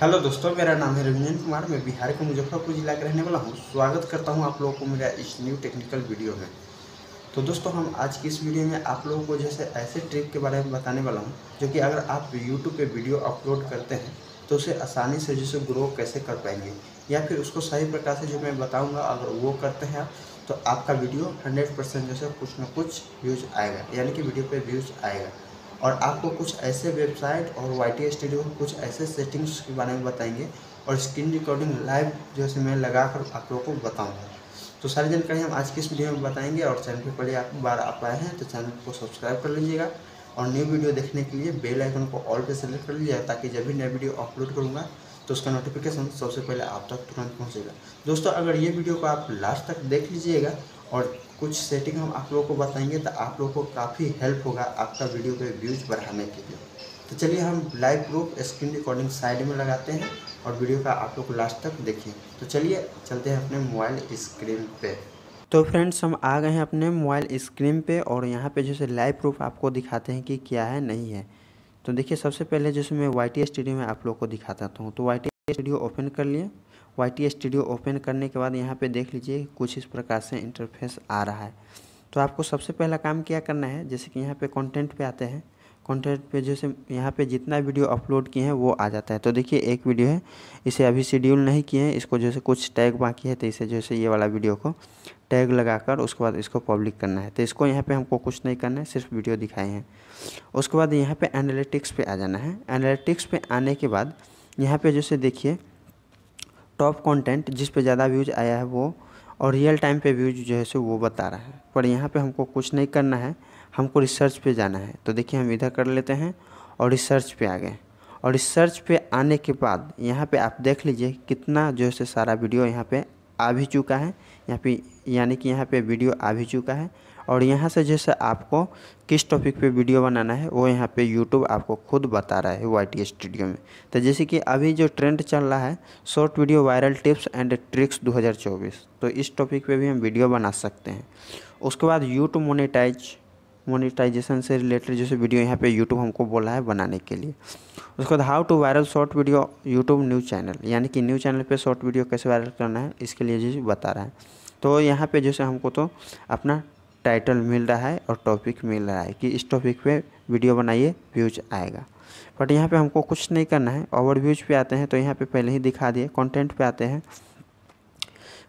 hello दोस्तों मेरा नाम है रविंद्र कुमार मैं बिहार के मुजफ्फरपुर जिला के रहने वाला हूँ स्वागत करता हूँ आप लोगों को मेरा इस न्यू टेक्निकल वीडियो में तो दोस्तों हम आज की इस वीडियो में आप लोगों को जैसे ऐसे ट्रिक के बारे में बताने वाला हूँ जो कि अगर आप यूट्यूब पर वीडियो अपलोड करते हैं तो उसे आसानी से जैसे ग्रो कैसे कर पाएंगे या फिर उसको सही प्रकार से जो मैं बताऊँगा अगर वो करते हैं तो आपका वीडियो हंड्रेड परसेंट जैसे कुछ ना कुछ व्यूज़ आएगा यानी कि वीडियो पर व्यूज़ आएगा और आपको कुछ ऐसे वेबसाइट और वाई टी स्टूडियो कुछ ऐसे सेटिंग्स के बारे में बताएंगे और स्क्रीन रिकॉर्डिंग लाइव जो है मैं लगा कर आप लोगों को बताऊँगा तो सारी जानकारी हम आज के इस वीडियो में बताएंगे और चैनल पर पहले आप बार आप आए हैं तो चैनल को सब्सक्राइब कर लीजिएगा और न्यू वीडियो देखने के लिए बेल आइकन को ऑल पे सेलेक्ट कर लीजिएगा ताकि जब भी नया वीडियो अपलोड करूँगा तो उसका नोटिफिकेशन सबसे पहले आप तक तुरंत पहुँचेगा दोस्तों अगर ये वीडियो को आप लास्ट तक देख लीजिएगा और कुछ सेटिंग हम आप लोगों को बताएंगे तो आप लोगों को काफ़ी हेल्प होगा आपका वीडियो के व्यूज बढ़ाने के लिए तो चलिए हम live proof screen recording side में लगाते हैं और वीडियो का आप लोग लास्ट तक देखें तो चलिए चलते हैं अपने मोबाइल स्क्रीन पे तो फ्रेंड्स हम आ गए हैं अपने मोबाइल स्क्रीन पे और यहाँ पे जैसे लाइव प्रूफ आपको दिखाते हैं कि क्या है नहीं है तो देखिए सबसे पहले जैसे मैं वाई टी स्टूडियो में आप लोग को दिखाता हूँ तो वाई टी स्टूडियो ओपन कर लिए वाई स्टूडियो ओपन करने के बाद यहाँ पे देख लीजिए कुछ इस प्रकार से इंटरफेस आ रहा है तो आपको सबसे पहला काम क्या करना है जैसे कि यहाँ पे कंटेंट पे आते हैं कंटेंट पे जैसे यहाँ पे जितना वीडियो अपलोड किए हैं वो आ जाता है तो देखिए एक वीडियो है इसे अभी शेड्यूल नहीं किए हैं इसको जैसे कुछ टैग बाकी है तो इसे जैसे ये वाला वीडियो को टैग लगाकर उसके बाद इसको पब्लिक करना है तो इसको यहाँ पे हमको कुछ नहीं करना है सिर्फ वीडियो दिखाए हैं उसके बाद यहाँ पे एनालिटिक्स पे आ जाना है एनालिटिक्स पे आने के बाद यहाँ पे जैसे देखिए टॉप कंटेंट जिस पे ज़्यादा व्यूज़ आया है वो और रियल टाइम पे व्यूज जो है सो वो बता रहा है पर यहाँ पे हमको कुछ नहीं करना है हमको रिसर्च पे जाना है तो देखिए हम इधर कर लेते हैं और रिसर्च पे आ गए और रिसर्च पे आने के बाद यहाँ पे आप देख लीजिए कितना जो है सारा वीडियो यहाँ पर आ भी चुका है यहाँ पे यानी कि यहाँ पर वीडियो आ भी चुका है और यहाँ से जैसे आपको किस टॉपिक पे वीडियो बनाना है वो यहाँ पे यूट्यूब आपको खुद बता रहा है वाई स्टूडियो में तो जैसे कि अभी जो ट्रेंड चल रहा है short video viral tips and tricks 2024 तो इस टॉपिक पे भी हम वीडियो बना सकते हैं उसके बाद यूट्यूब मोनिटाइज मोनिटाइजेशन से रिलेटेड जैसे वीडियो यहाँ पे यूट्यूब हमको बोला है बनाने के लिए उसके बाद how to viral short video YouTube news channel यानी कि न्यूज़ चैनल पे शॉर्ट वीडियो कैसे वायरल करना है इसके लिए जैसे बता रहा है तो यहाँ पे जैसे हमको तो अपना टाइटल मिल रहा है और टॉपिक मिल रहा है कि इस टॉपिक पे वीडियो बनाइए व्यूज आएगा बट यहाँ पे हमको कुछ नहीं करना है ओवर व्यूज पे आते हैं तो यहाँ पे पहले ही दिखा दिए कंटेंट पे आते हैं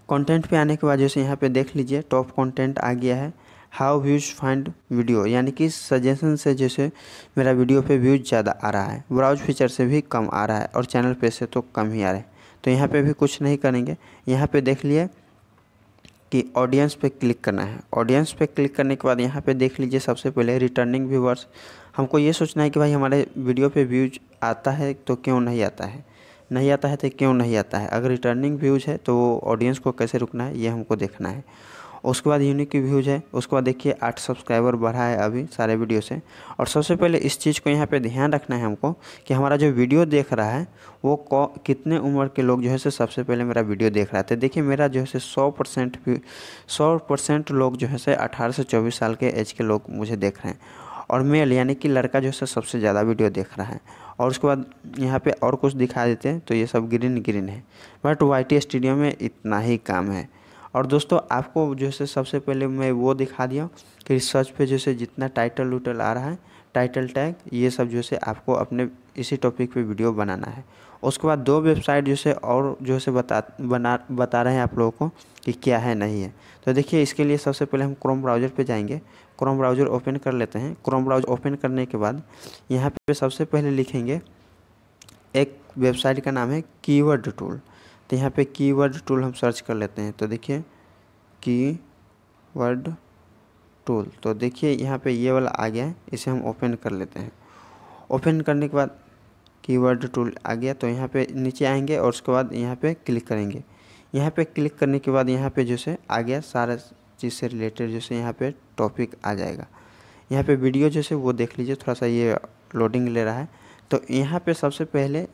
कंटेंट पे आने के बाद जैसे यहाँ पे देख लीजिए टॉप कंटेंट आ गया है हाउ व्यूज फाइंड वीडियो यानी कि सजेशन से जैसे मेरा वीडियो पर व्यूज ज़्यादा आ रहा है ब्राउज फीचर से भी कम आ रहा है और चैनल पे से तो कम ही आ रहा है तो यहाँ पर भी कुछ नहीं करेंगे यहाँ पर देख लिए कि ऑडियंस पे क्लिक करना है ऑडियंस पे क्लिक करने के बाद यहाँ पे देख लीजिए सबसे पहले रिटर्निंग व्यूवर्स हमको ये सोचना है कि भाई हमारे वीडियो पे व्यूज आता है तो क्यों नहीं आता है नहीं आता है तो क्यों नहीं आता है अगर रिटर्निंग व्यूज है तो ऑडियंस को कैसे रुकना है ये हमको देखना है उसके बाद यूनिक व्यूज़ है उसके बाद देखिए आठ सब्सक्राइबर बढ़ा है अभी सारे वीडियो से और सबसे पहले इस चीज़ को यहाँ पे ध्यान रखना है हमको कि हमारा जो वीडियो देख रहा है वो कितने उम्र के लोग जो है सबसे पहले मेरा वीडियो देख रहा थे देखिए मेरा जो है सौ परसेंट सौ परसेंट लोग जो है अठारह से चौबीस साल के एज के लोग मुझे देख रहे हैं और मेल यानी कि लड़का जो है सबसे ज़्यादा वीडियो देख रहा है और उसके बाद यहाँ पे और कुछ दिखा देते हैं तो ये सब ग्रीन ग्रीन है बट वाई टी स्टूडियो में इतना ही काम है और दोस्तों आपको जैसे सबसे पहले मैं वो दिखा दिया कि रिसर्च पे जैसे जितना टाइटल उटल आ रहा है टाइटल टैग ये सब जो है आपको अपने इसी टॉपिक पे वीडियो बनाना है उसके बाद दो वेबसाइट जैसे और जो है बता बना बता रहे हैं आप लोगों को कि क्या है नहीं है तो देखिए इसके लिए सबसे पहले हम क्रोम ब्राउज़र पे जाएंगे क्रोम ब्राउज़र ओपन कर लेते हैं क्रोम ब्राउज़र ओपन करने के बाद यहाँ पे सबसे पहले लिखेंगे एक वेबसाइट का नाम है कीवर्ड टूल तो यहाँ पे कीवर्ड टूल हम सर्च कर लेते हैं तो देखिए की वर्ड टूल तो देखिए यहाँ पे ये वाला आ गया है इसे हम ओपन कर लेते हैं ओपन करने के बाद कीवर्ड टूल आ गया तो यहाँ पे नीचे आएंगे और उसके बाद यहाँ पे क्लिक करेंगे यहाँ पे क्लिक करने के बाद यहाँ पे जो से आ गया सारा चीज़ से रिलेटेड जो से यहाँ पे टॉपिक आ जाएगा यहाँ पे वीडियो जो से वो देख लीजिए थोड़ा सा ये लोडिंग ले रहा है तो यहाँ पे सबसे पहले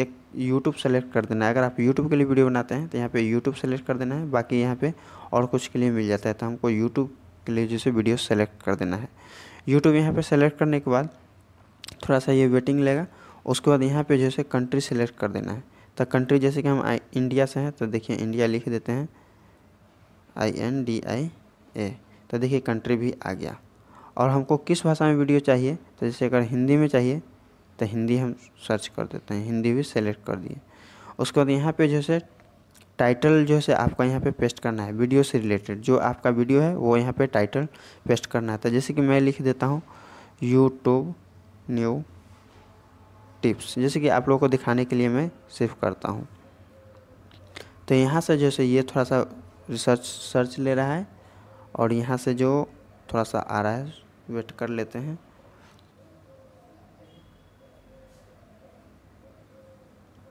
एक यूट्यूब सेलेक्ट कर देना है अगर आप यूट्यूब के लिए वीडियो बनाते हैं तो यहाँ पे यूट्यूब सेलेक्ट कर देना है बाकी यहाँ पे और कुछ के लिए मिल जाता है तो हमको यूट्यूब के लिए जैसे वीडियो सेलेक्ट कर देना है यूट्यूब यहाँ पे सेलेक्ट करने के बाद थोड़ा सा ये वेटिंग लेगा उसके बाद यहाँ पे जैसे कंट्री सेलेक्ट कर देना है तो कंट्री जैसे कि हम आई इंडिया से हैं तो देखिए इंडिया लिख देते हैं आई एन डी आई ए तो देखिए कंट्री भी आ गया और हमको किस भाषा में वीडियो चाहिए तो जैसे अगर हिंदी में चाहिए तो हिंदी हम सर्च कर देते हैं हिंदी भी सेलेक्ट कर दिए उसके बाद यहाँ पे है टाइटल जो है आपका यहाँ पे पेस्ट करना है वीडियो से रिलेटेड जो आपका वीडियो है वो यहाँ पे टाइटल पेस्ट करना है तो जैसे कि मैं लिख देता हूँ यूट्यूब न्यू टिप्स जैसे कि आप लोगों को दिखाने के लिए मैं सिर्फ करता हूँ तो यहाँ से जैसे ये थोड़ा सा रिसर्च सर्च ले रहा है और यहाँ से जो थोड़ा सा आ रहा है वेट कर लेते हैं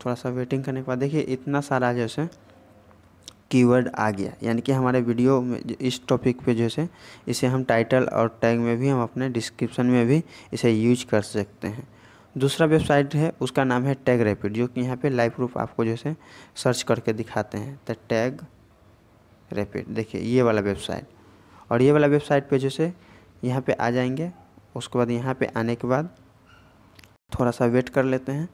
थोड़ा सा वेटिंग करने के बाद देखिए इतना सारा जैसे कीवर्ड आ गया यानी कि हमारे वीडियो में इस टॉपिक पे जैसे इसे हम टाइटल और टैग में भी हम अपने डिस्क्रिप्शन में भी इसे यूज कर सकते हैं दूसरा वेबसाइट है उसका नाम है टैग रैपिड जो कि यहाँ पे लाइव प्रूफ आपको जैसे सर्च करके दिखाते हैं तो टैग रैपिड देखिए ये वाला वेबसाइट और ये वाला वेबसाइट पर जैसे यहाँ पर आ जाएंगे उसके बाद यहाँ पर आने के बाद थोड़ा सा वेट कर लेते हैं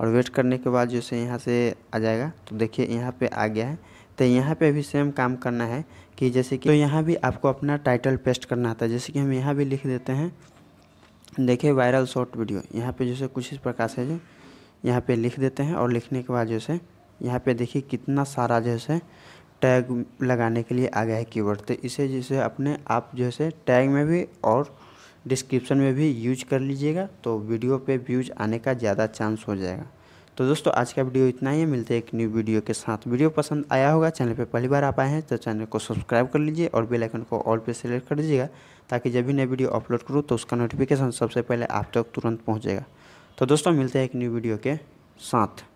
और वेट करने के बाद जैसे यहाँ से आ जाएगा तो देखिए यहाँ पे आ गया है तो यहाँ पे भी सेम काम करना है कि जैसे कि तो यहाँ भी आपको अपना टाइटल पेस्ट करना आता है जैसे कि हम यहाँ भी लिख देते हैं देखिए वायरल शॉर्ट वीडियो यहाँ पे जैसे कुछ इस प्रकार से जो यहाँ पे लिख देते हैं और लिखने के बाद जैसे यहाँ पर देखिए कितना सारा जैसे टैग लगाने के लिए आ गया है कीवर्ड तो इसे जैसे अपने आप जैसे टैग में भी और डिस्क्रिप्शन में भी यूज कर लीजिएगा तो वीडियो पे व्यूज आने का ज़्यादा चांस हो जाएगा तो दोस्तों आज का वीडियो इतना ही है मिलते हैं एक न्यू वीडियो के साथ वीडियो पसंद आया होगा चैनल पे पहली बार आप आए हैं तो चैनल को सब्सक्राइब कर लीजिए और बेल आइकन को ऑल पे सेलेक्ट कर दीजिएगा ताकि जब भी नई वीडियो अपलोड करूँ तो उसका नोटिफिकेशन सबसे पहले आप तक तुरंत पहुँचेगा तो दोस्तों मिलते हैं एक न्यू वीडियो के साथ